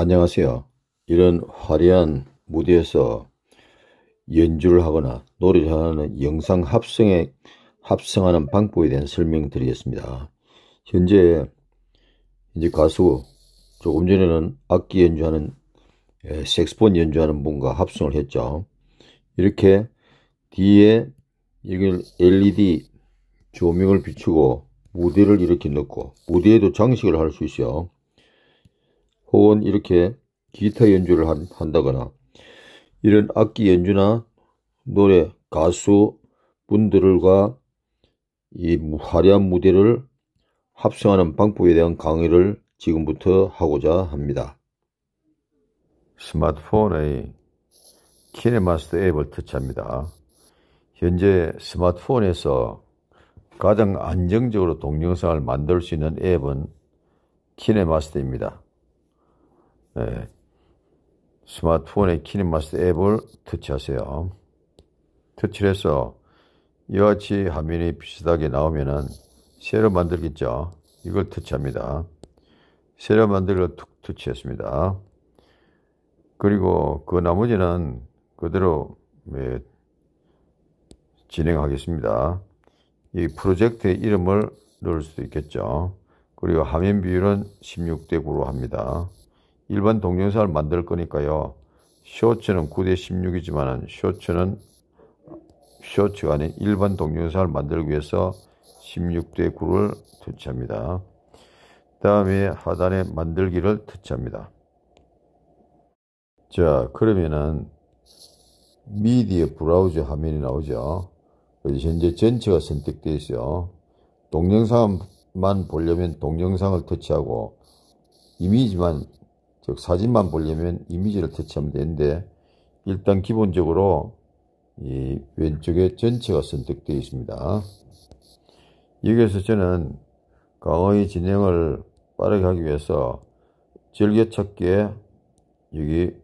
안녕하세요. 이런 화려한 무대에서 연주를 하거나 노래를 하는 영상 합성에 합성하는 방법에 대한 설명드리겠습니다. 현재 이제 가수 조금 전에는 악기 연주하는 에, 예, 색스폰 연주하는 분과 합성을 했죠. 이렇게 뒤에 이걸 LED 조명을 비추고 무대를 이렇게 넣고 무대에도 장식을 할 수 있어요. 혹은 이렇게 기타 연주를 한, 한다거나 이런 악기 연주나 노래 가수 분들과 이 화려한 무대를 합성하는 방법에 대한 강의를 지금부터 하고자 합니다. 스마트폰의 키네마스터 앱을 터치합니다. 현재 스마트폰에서 가장 안정적으로 동영상을 만들 수 있는 앱은 키네마스터입니다. 네. 스마트폰에 키니마스터 앱을 터치하세요. 터치를 해서 이와 같이 화면이 비슷하게 나오면은 새로 만들겠죠. 이걸 터치합니다. 새로 만들어툭 터치했습니다. 그리고 그 나머지는 그대로 예, 진행하겠습니다. 이 프로젝트의 이름을 넣을 수도 있겠죠. 그리고 화면 비율은 16대 9로 합니다. 일반 동영상을 만들 거니까요. 쇼츠는 9대 16이지만 쇼츠는 쇼츠가 아닌 일반 동영상을 만들기 위해서 16대 9를 터치합니다. 다음에 하단에 만들기를 터치합니다. 자 그러면은 미디어 브라우저 화면이 나오죠. 현재 전체가 선택되어 있어요. 동영상만 보려면 동영상을 터치하고 이미지만 즉 사진만 보려면 이미지를 터치하면 되는데 일단 기본적으로 이 왼쪽에 전체가 선택되어 있습니다. 여기에서 저는 강의 진행을 빠르게 하기 위해서 즐겨찾기에 여기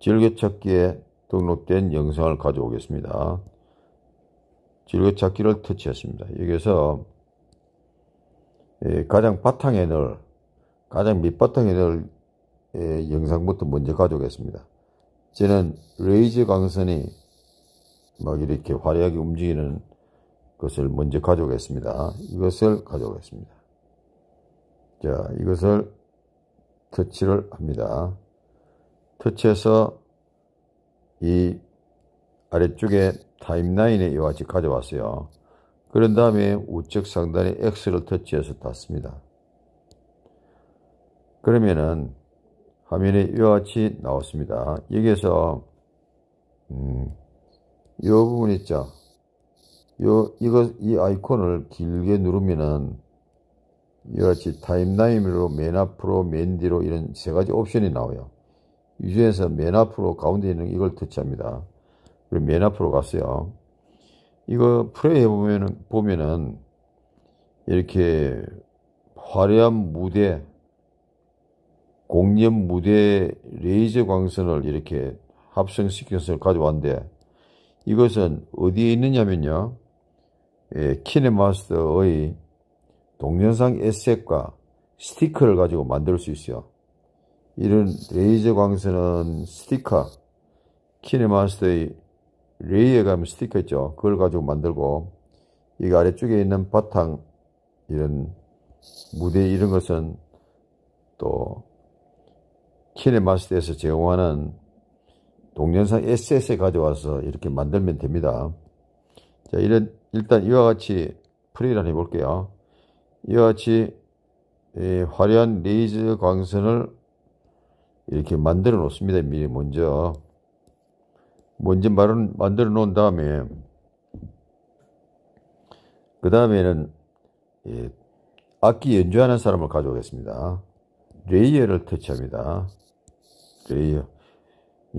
즐겨찾기에 등록된 영상을 가져오겠습니다. 즐겨찾기를 터치했습니다. 여기서 에 예, 가장 바탕에 늘 가장 밑바탕에 될 예, 영상부터 먼저 가져오겠습니다. 저는 레이저 광선이 막 이렇게 화려하게 움직이는 것을 먼저 가져오겠습니다. 이것을 가져오겠습니다. 자, 이것을 터치를 합니다. 터치해서 이 아래쪽에 타임라인에 이와 같이 가져왔어요. 그런 다음에 우측 상단에 X를 터치해서 닫습니다. 그러면은 화면에 이와 같이 나왔습니다. 여기에서 음, 이 부분 있죠. 요 이거 이 아이콘을 길게 누르면은 이와 같이 타임라인으로 맨 앞으로 맨 뒤로 이런 세 가지 옵션이 나와요. 유저에서 맨 앞으로 가운데 있는 이걸 터치합니다. 그리고 맨 앞으로 갔어요. 이거 플레이 해보면은 보면은 이렇게 화려한 무대 공연 무대 레이저 광선을 이렇게 합성시켜서 가져왔는데 이것은 어디에 있느냐면요. 예, 키네마스터의 동영상 에셋과 스티커를 가지고 만들 수 있어요. 이런 레이저 광선은 스티커, 키네마스터의 레이에 가면 스티커 있죠. 그걸 가지고 만들고 이 아래쪽에 있는 바탕 이런 무대 이런 것은 또 키네마스터에서 제공하는 동영상 SS에 가져와서 이렇게 만들면 됩니다. 자, 이런, 일단 이와 같이 프리를 해볼게요. 이와 같이 예, 화려한 레이저 광선을 이렇게 만들어 놓습니다. 미리 먼저. 먼저 말은 만들어 놓은 다음에, 그 다음에는, 예, 악기 연주하는 사람을 가져오겠습니다. 레이어를 터치합니다. 그래요.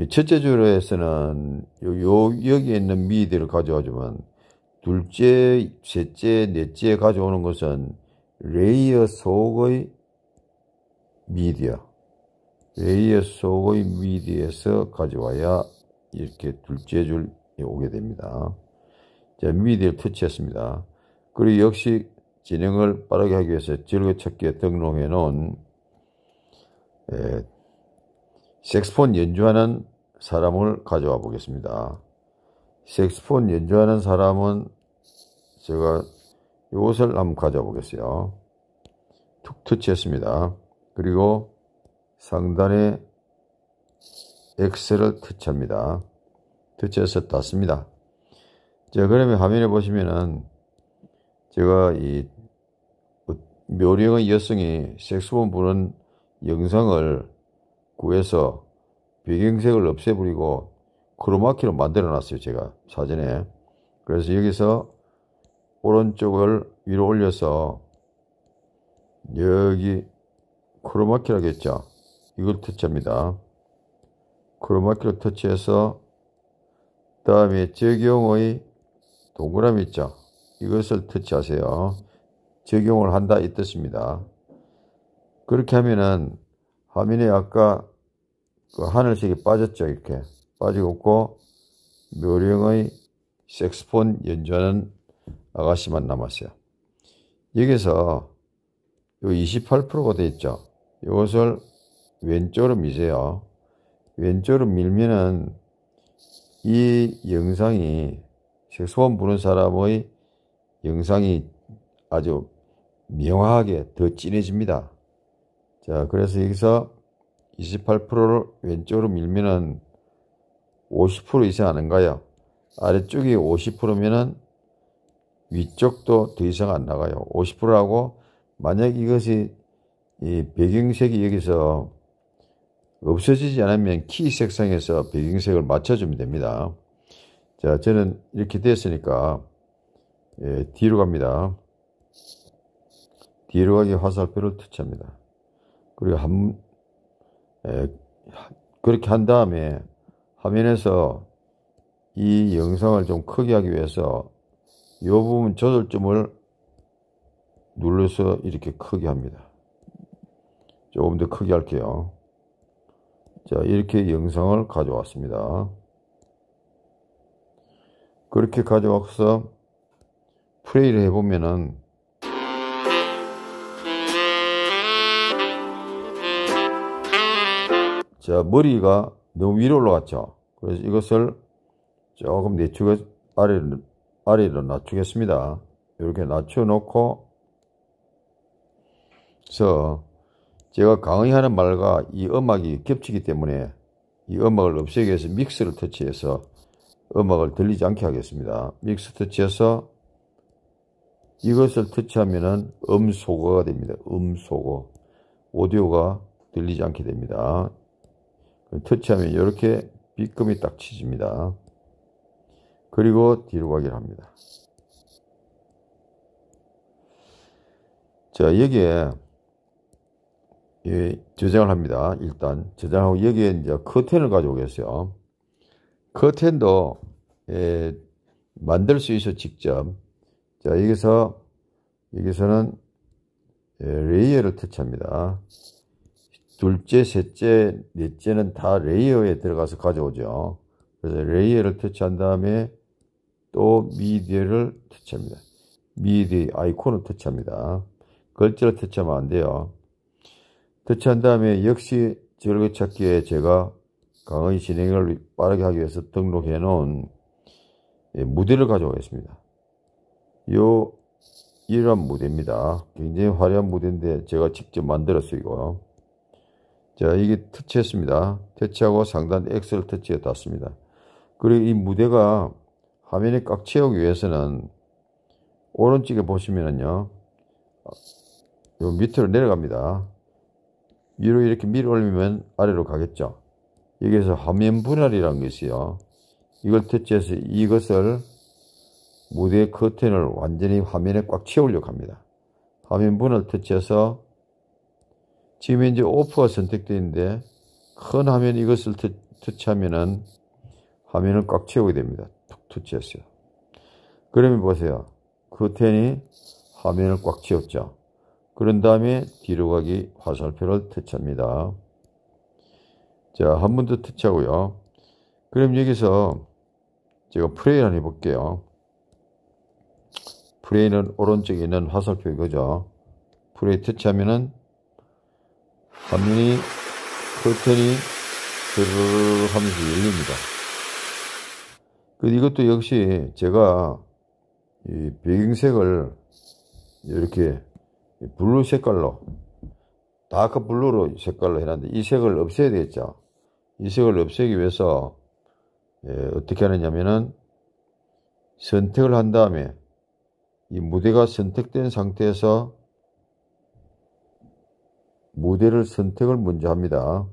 첫째 줄에서는 요, 여기에 있는 미디를 가져와주면 둘째, 셋째, 넷째 가져오는 것은 레이어 속의 미디어, 레이어 속의 미디에서 어 가져와야 이렇게 둘째 줄에 오게 됩니다. 자, 미디를 터치했습니다. 그리고 역시 진행을 빠르게 하기 위해서 즐거찾기에 등록해 놓은 에, 섹스폰 연주하는 사람을 가져와 보겠습니다. 섹스폰 연주하는 사람은 제가 이것을 한번 가져와 보겠어요. 툭 터치했습니다. 그리고 상단에 엑셀을 터치합니다. 터치해서 땄습니다 자, 그러면 화면에 보시면은 제가 이 묘령의 여성이 섹스폰 부는 영상을 구해서 배경색을 없애버리고 크로마키로 만들어 놨어요 제가 사전에 그래서 여기서 오른쪽을 위로 올려서 여기 크로마키라겠죠 이걸 터치합니다 크로마키로 터치해서 다음에 적용의 동그라미 있죠 이것을 터치하세요 적용을 한다 이 뜻입니다 그렇게 하면은 화면이 아까 그 하늘색이 빠졌죠. 이렇게 빠지고 없고 묘령의 색스폰 연주하는 아가씨만 남았어요. 여기서 요 28%가 되어 있죠. 이것을 왼쪽으로 미세요. 왼쪽으로 밀면은 이 영상이 색소원 부른 사람의 영상이 아주 명확하게 더 진해집니다. 자, 그래서 여기서 28%를 왼쪽으로 밀면은 50% 이상 안 가요. 아래쪽이 50%면은 위쪽도 더 이상 안 나가요. 50%하고 만약 이것이 이 배경색이 여기서 없어지지 않으면 키 색상에서 배경색을 맞춰주면 됩니다. 자, 저는 이렇게 됐으니까 예, 뒤로 갑니다. 뒤로 가기 화살표를 터치합니다. 그리고 한, 에, 그렇게 한 다음에 화면에서 이 영상을 좀 크게 하기 위해서 이 부분 조절점을 눌러서 이렇게 크게 합니다. 조금 더 크게 할게요. 자, 이렇게 영상을 가져왔습니다. 그렇게 가져와서 플레이를 해보면은 자, 머리가 너무 위로 올라갔죠. 그래서 이것을 조금 내추어, 아래로 아래를 낮추겠습니다. 이렇게 낮춰놓고, 그래서 제가 강의하는 말과 이 음악이 겹치기 때문에 이 음악을 없애기 위해서 믹스를 터치해서 음악을 들리지 않게 하겠습니다. 믹스 터치해서 이것을 터치하면은 음소거가 됩니다. 음소거. 오디오가 들리지 않게 됩니다. 터치하면 이렇게 삐금이딱 치집니다. 그리고 뒤로 가기를 합니다. 자, 여기에 예, 저장을 합니다. 일단 저장하고 여기에 이제 커튼을 가져오겠어요. 커튼도 예, 만들 수 있어 직접. 자, 여기서 여기서는 예, 레이어를 터치합니다. 둘째, 셋째, 넷째는 다 레이어에 들어가서 가져오죠. 그래서 레이어를 터치한 다음에 또 미디어를 터치합니다. 미디 아이콘을 터치합니다. 글자를 터치하면 안 돼요. 터치한 다음에 역시 즐거 찾기에 제가 강의 진행을 빠르게 하기 위해서 등록해 놓은 예, 무대를 가져오겠습니다. 요 이런 무대입니다. 굉장히 화려한 무대인데 제가 직접 만들었어요. 이거. 자, 이게 터치했습니다. 터치하고 상단 X를 터치해 닿습니다. 그리고 이 무대가 화면에 꽉 채우기 위해서는 오른쪽에 보시면은요, 요 밑으로 내려갑니다. 위로 이렇게 밀어 올리면 아래로 가겠죠. 여기에서 화면 분할이라는 것이요. 이걸 터치해서 이것을 무대 커튼을 완전히 화면에 꽉 채우려고 합니다. 화면 분할 터치해서 지금 이제 오프가 선택되는데 어있큰 화면 이것을 터치하면은 화면을 꽉 채우게 됩니다. 툭 터치했어요. 그러면 보세요. 그텐이 화면을 꽉 채웠죠. 그런 다음에 뒤로 가기 화살표를 터치합니다. 자, 한 번 더 터치하고요. 그럼 여기서 제가 프레이를 한번 해볼게요. 프레이는 오른쪽에 있는 화살표 이거죠. 프레이 터치하면은 압륜이 커튼이 드르르 하면서 열립니다. 그 이것도 역시 제가 이 배경색을 이렇게 블루 색깔로 다크 블루로 색깔로 해놨는데 이 색을 없애야 되겠죠. 이 색을 없애기 위해서 예, 어떻게 하느냐면은 선택을 한 다음에 이 무대가 선택된 상태에서 무대를 선택을 먼저 합니다.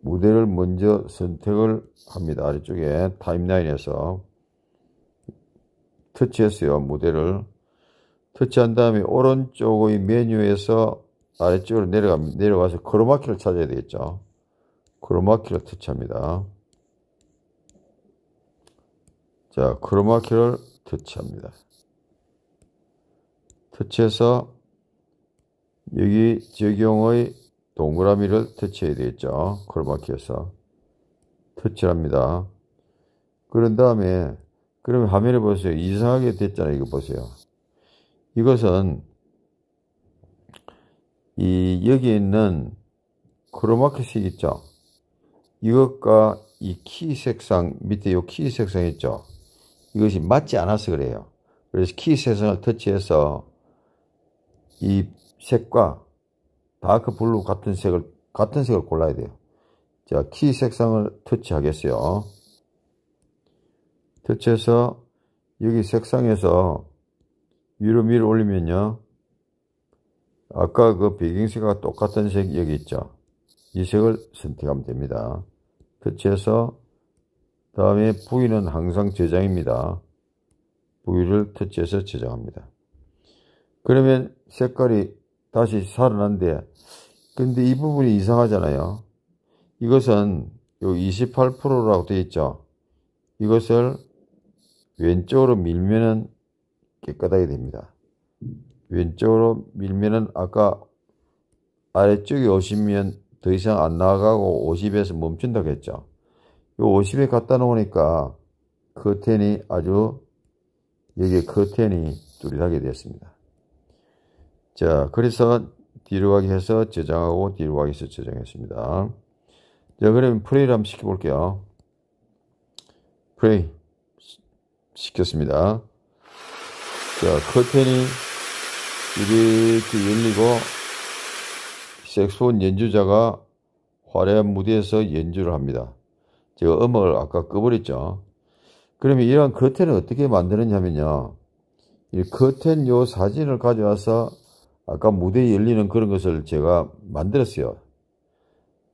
무대를 먼저 선택을 합니다. 아래쪽에 타임라인에서 터치했어요. 무대를 터치한 다음에 오른쪽의 메뉴에서 아래쪽으로 내려가, 내려가서 크로마키를 찾아야 되겠죠. 크로마키를 터치합니다. 자, 크로마키를 터치합니다. 터치해서 여기 적용의 동그라미를 터치해야 되겠죠. 크로마키에서 터치를 합니다. 그런 다음에 그러면 화면을 보세요. 이상하게 됐잖아요. 이거 보세요. 이것은 이 여기 있는 크로마키색 있죠. 이것과 이 키 색상 밑에 이 키 색상 있죠. 이것이 맞지 않아서 그래요. 그래서 키 색상을 터치해서 이 색과 다크 그 블루 같은 색을 같은 색을 골라야 돼요. 자, 키 색상을 터치하겠어요. 터치해서 여기 색상에서 위로 밀어 올리면요. 아까 그 배경색과 똑같은 색이 여기 있죠. 이 색을 선택하면 됩니다. 터치해서 다음에 부위는 항상 저장입니다. 부위를 터치해서 저장합니다. 그러면 색깔이 다시 살아난데 근데 이 부분이 이상하잖아요. 이것은 요 28%라고 되어 있죠. 이것을 왼쪽으로 밀면은 깨끗하게 됩니다. 왼쪽으로 밀면은 아까 아래쪽에 오시면 더 이상 안 나가고 50에서 멈춘다고 했죠. 요 50에 갖다 놓으니까 커튼이 아주 여기에 커튼이 뚜렷하게 되었습니다. 자, 그래서 뒤로가기 해서 저장하고 뒤로가기 해서 저장했습니다. 자, 그럼 프레이를 한번 시켜볼게요. 프레이 시켰습니다. 자, 커튼이 이렇게 열리고 섹소폰 연주자가 화려한 무대에서 연주를 합니다. 제가 음악을 아까 꺼버렸죠. 그러면 이런 커튼을 어떻게 만드느냐면요. 이 커튼 요 사진을 가져와서 아까 무대 열리는 그런 것을 제가 만들었어요.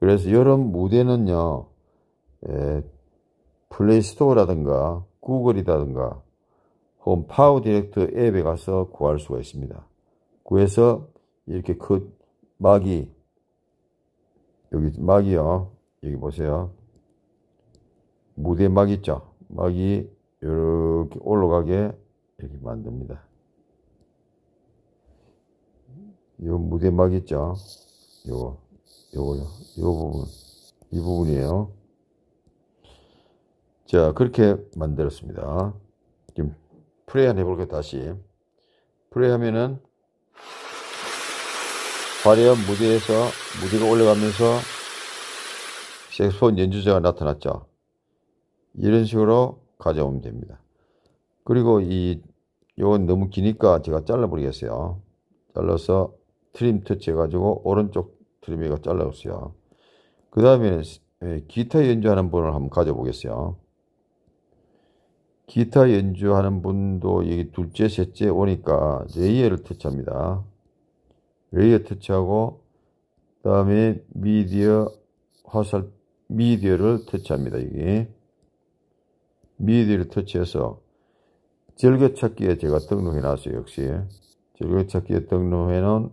그래서 여름 무대는요, 예, 플레이스토어라든가 구글이라든가 혹은 파워 디렉터 앱에 가서 구할 수가 있습니다. 구해서 이렇게 그 막이 여기 막이요. 여기 보세요. 무대 막 있죠. 막이 이렇게 올라가게 이렇게 만듭니다. 요 무대막 있죠? 요거, 요거, 요 부분. 이 부분이에요. 자, 그렇게 만들었습니다. 지금 플레이 한 해볼게요, 다시. 플레이 하면은, 화려한 무대에서, 무대가 올라가면서, 섹소폰 연주자가 나타났죠. 이런 식으로 가져오면 됩니다. 그리고 이, 요건 너무 기니까 제가 잘라버리겠어요. 잘라서 트림 터치해가지고 오른쪽 트림이가 잘라줬어요. 그다음에 기타 연주하는 분을 한번 가져보겠어요. 기타 연주하는 분도 여기 둘째, 셋째 오니까 레이어를 터치합니다. 레이어 터치하고 그 다음에 미디어 화살 미디어를 터치합니다. 여기 미디어를 터치해서 즐겨찾기에 제가 등록해 놨어요. 역시 즐겨찾기에 등록해 놓은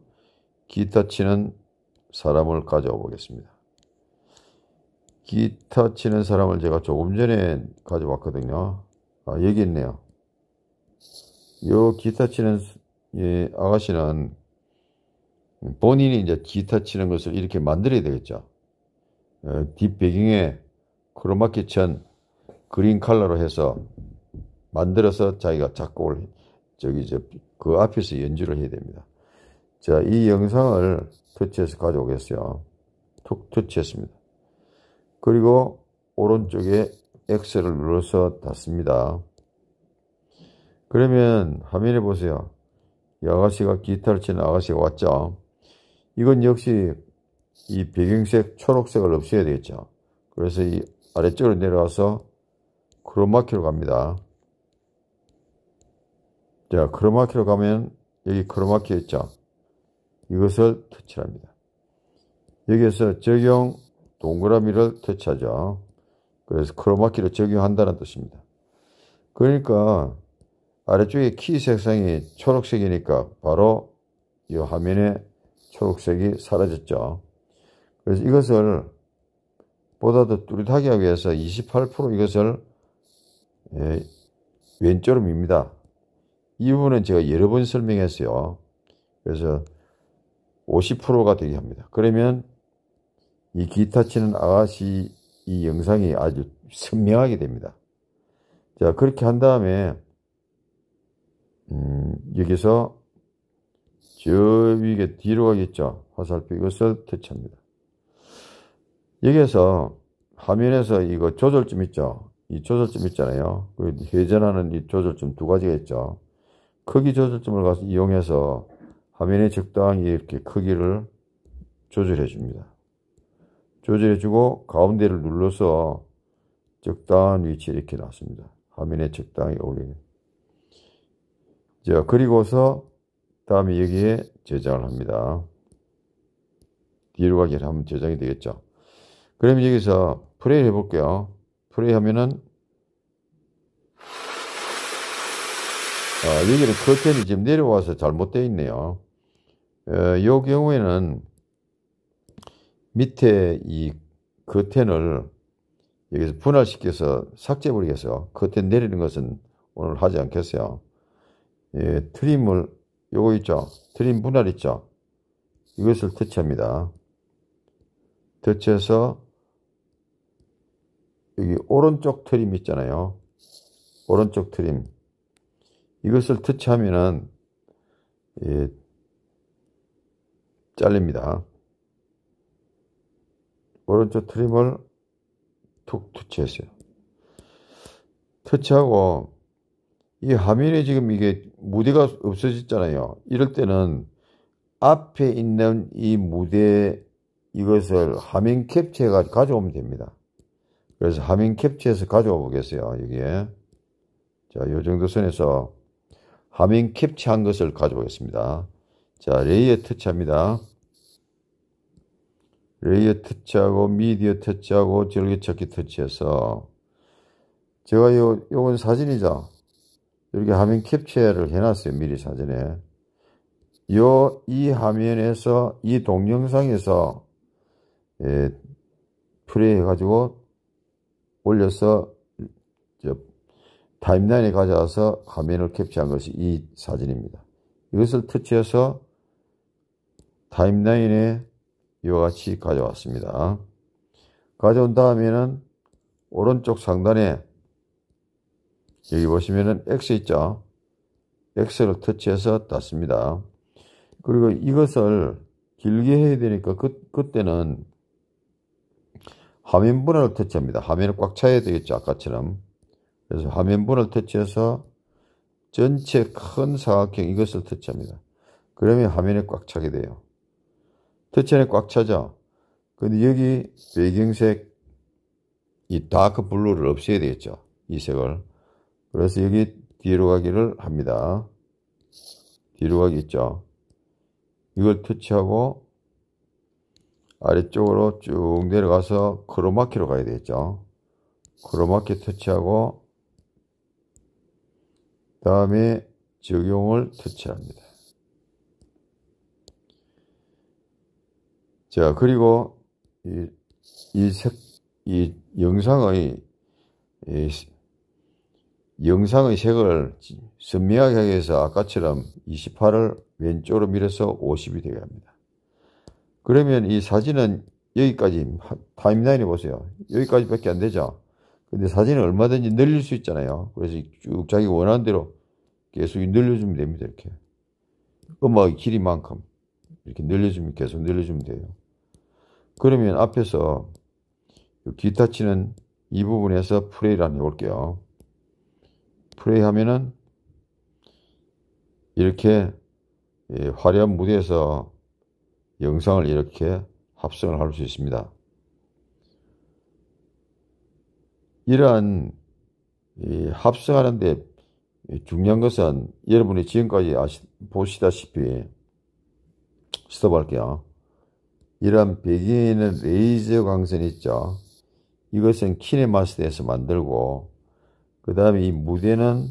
기타 치는 사람을 가져와 보겠습니다. 기타 치는 사람을 제가 조금 전에 가져왔거든요. 아, 여기 있네요. 요 기타 치는 예, 아가씨는 본인이 이제 기타 치는 것을 이렇게 만들어야 되겠죠. 예, 어, 뒷배경에 크로마키 천 그린 컬러로 해서 만들어서 자기가 작곡을 저기 이그 앞에서 연주를 해야 됩니다. 자, 이 영상을 터치해서 가져오겠어요. 툭 터치했습니다. 그리고 오른쪽에 엑셀을 눌러서 닫습니다. 그러면 화면에 보세요. 이 아가씨가 기타를 치는 아가씨가 왔죠. 이건 역시 이 배경색 초록색을 없애야 되겠죠. 그래서 이 아래쪽으로 내려와서 크로마키로 갑니다. 자, 크로마키로 가면 여기 크로마키 있죠. 이것을 터치합니다. 여기에서 적용 동그라미를 터치하죠. 그래서 크로마키를 적용한다는 뜻입니다. 그러니까 아래쪽에 키 색상이 초록색이니까 바로 이 화면에 초록색이 사라졌죠. 그래서 이것을 보다 더 뚜렷하게 하기 위해서 28% 이것을 예, 왼쪽으로 밉니다. 이 부분은 제가 여러 번 설명했어요. 그래서 50%가 되게 합니다. 그러면 이 기타 치는 아가씨 이 영상이 아주 선명하게 됩니다. 자, 그렇게 한 다음에, 음, 여기서 저 위에 뒤로 가겠죠. 화살표 이것을 터치합니다. 여기에서 화면에서 이거 조절점 있죠. 이 조절점 있잖아요. 그리고 회전하는 이 조절점 두 가지가 있죠. 크기 조절점을 가서 이용해서 화면에 적당히 이렇게 크기를 조절해 줍니다. 조절해 주고 가운데를 눌러서 적당한 위치에 이렇게 놨습니다. 화면에 적당히 올리는. 자, 그리고서 다음에 여기에 저장을 합니다. 뒤로 가기 를 하면 저장이 되겠죠. 그럼 여기서 플레이 해볼게요. 플레이 하면은 아, 여기는 커튼이 지금 내려와서 잘못되어 있네요. 이 어, 경우에는 밑에 이 커튼을 여기서 분할시켜서 삭제해버리겠어요. 커튼 내리는 것은 오늘 하지 않겠어요. 예, 트림을 요거 있죠. 트림 분할 있죠. 이것을 터치합니다. 터치해서 여기 오른쪽 트림 있잖아요. 오른쪽 트림 이것을 터치하면은 예, 잘립니다. 오른쪽 트림을 툭 터치했어요. 터치하고 이 화면에 지금 이게 무대가 없어졌잖아요. 이럴 때는 앞에 있는 이 무대 이것을 화면 캡처해가 가져오면 됩니다. 그래서 화면 캡처해서 가져와 보겠어요. 여기에. 자, 요 정도 선에서 화면 캡처한 것을 가져오겠습니다. 자, 레이어 터치합니다. 레이어 터치하고 미디어 터치하고 절개찾기 터치해서 제가 요, 요건 사진이죠. 이렇게 화면 캡처를 해놨어요. 미리 사진에 요, 이 화면에서, 이 동영상에서, 예, 플레이 해가지고 올려서, 저, 타임라인에 가져와서 화면을 캡처한 것이 이 사진입니다. 이것을 터치해서 타임라인에 이와 같이 가져왔습니다. 가져온 다음에는 오른쪽 상단에 여기 보시면은 X 있죠? X를 터치해서 닫습니다. 그리고 이것을 길게 해야 되니까 그, 그때는 화면 분할을 터치합니다. 화면을 꽉 차야 되겠죠. 아까처럼. 그래서 화면 분할 터치해서 전체 큰 사각형 이것을 터치합니다. 그러면 화면에 꽉 차게 돼요. 터치안에 꽉 차죠. 근데 여기 배경색 이 다크 블루를 없애야 되겠죠. 이 색을. 그래서 여기 뒤로 가기를 합니다. 뒤로 가기 있죠. 이걸 터치하고 아래쪽으로 쭉 내려가서 크로마키로 가야 되겠죠. 크로마키 터치하고 다음에 적용을 터치합니다. 자, 그리고 이, 이, 색, 이 영상의 이, 영상의 색을 선명하게 하기 위 해서 아까처럼 28을 왼쪽으로 밀어서 50이 되게 합니다. 그러면 이 사진은 여기까지 타임라인에 보세요. 여기까지밖에 안 되죠. 근데 사진을 얼마든지 늘릴 수 있잖아요. 그래서 쭉 자기 원하는 대로 계속 늘려주면 됩니다. 이렇게 음악의 길이만큼 이렇게 늘려주면 계속 늘려주면 돼요. 그러면 앞에서 기타 치는 이 부분에서 프레이라는 해볼게요. 프레이 하면은 이렇게 예, 화려한 무대에서 영상을 이렇게 합성을 할 수 있습니다. 이러한 합성하는데 중요한 것은 여러분이 지금까지 아시, 보시다시피 스톱할게요. 이러한 배경에는 있 레이저 광선이 있죠. 이것은 키네마스터에서 만들고 그 다음에 이 무대는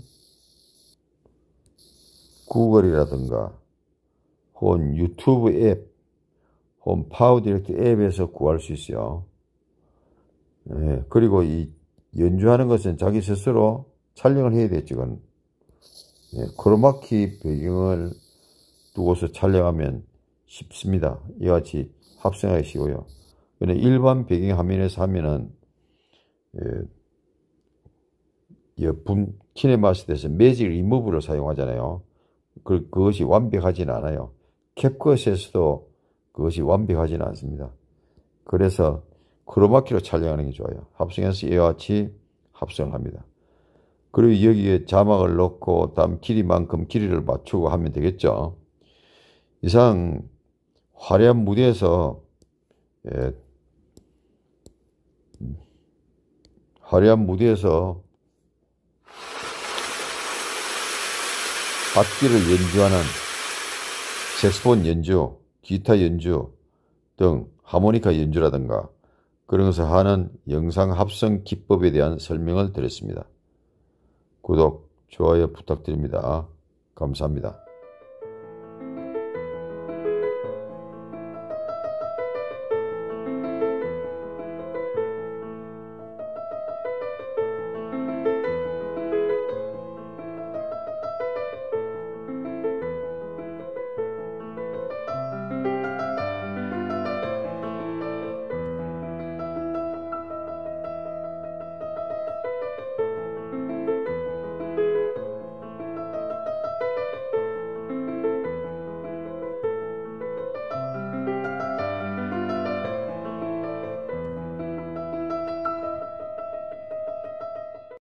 구글이라든가 혹은 유튜브 앱 혹은 파워디렉트 앱에서 구할 수 있어요. 예, 그리고 이 연주하는 것은 자기 스스로 촬영을 해야 되죠. 그건. 예, 크로마키 배경을 두고서 촬영하면 쉽습니다. 이와 같이 합성하시고요 근데 그러니까 일반 배경 화면에서 하면은 예, 예 분, 키네마스에서 매직 리무브를 사용하잖아요. 그, 그것이 완벽하지는 않아요. 캡컷에서도 그것이 완벽하지는 않습니다. 그래서 크로마키로 촬영하는 게 좋아요. 합성해서 이와 같이 합성 합니다. 그리고 여기에 자막을 넣고 다음 길이만큼 길이를 맞추고 하면 되겠죠. 이상 화려한 무대에서 예, 화려한 무대에서 악기를 연주하는 색스폰 연주, 기타 연주 등 하모니카 연주라든가 그런 것을 하는 영상 합성 기법에 대한 설명을 드렸습니다. 구독, 좋아요 부탁드립니다. 감사합니다.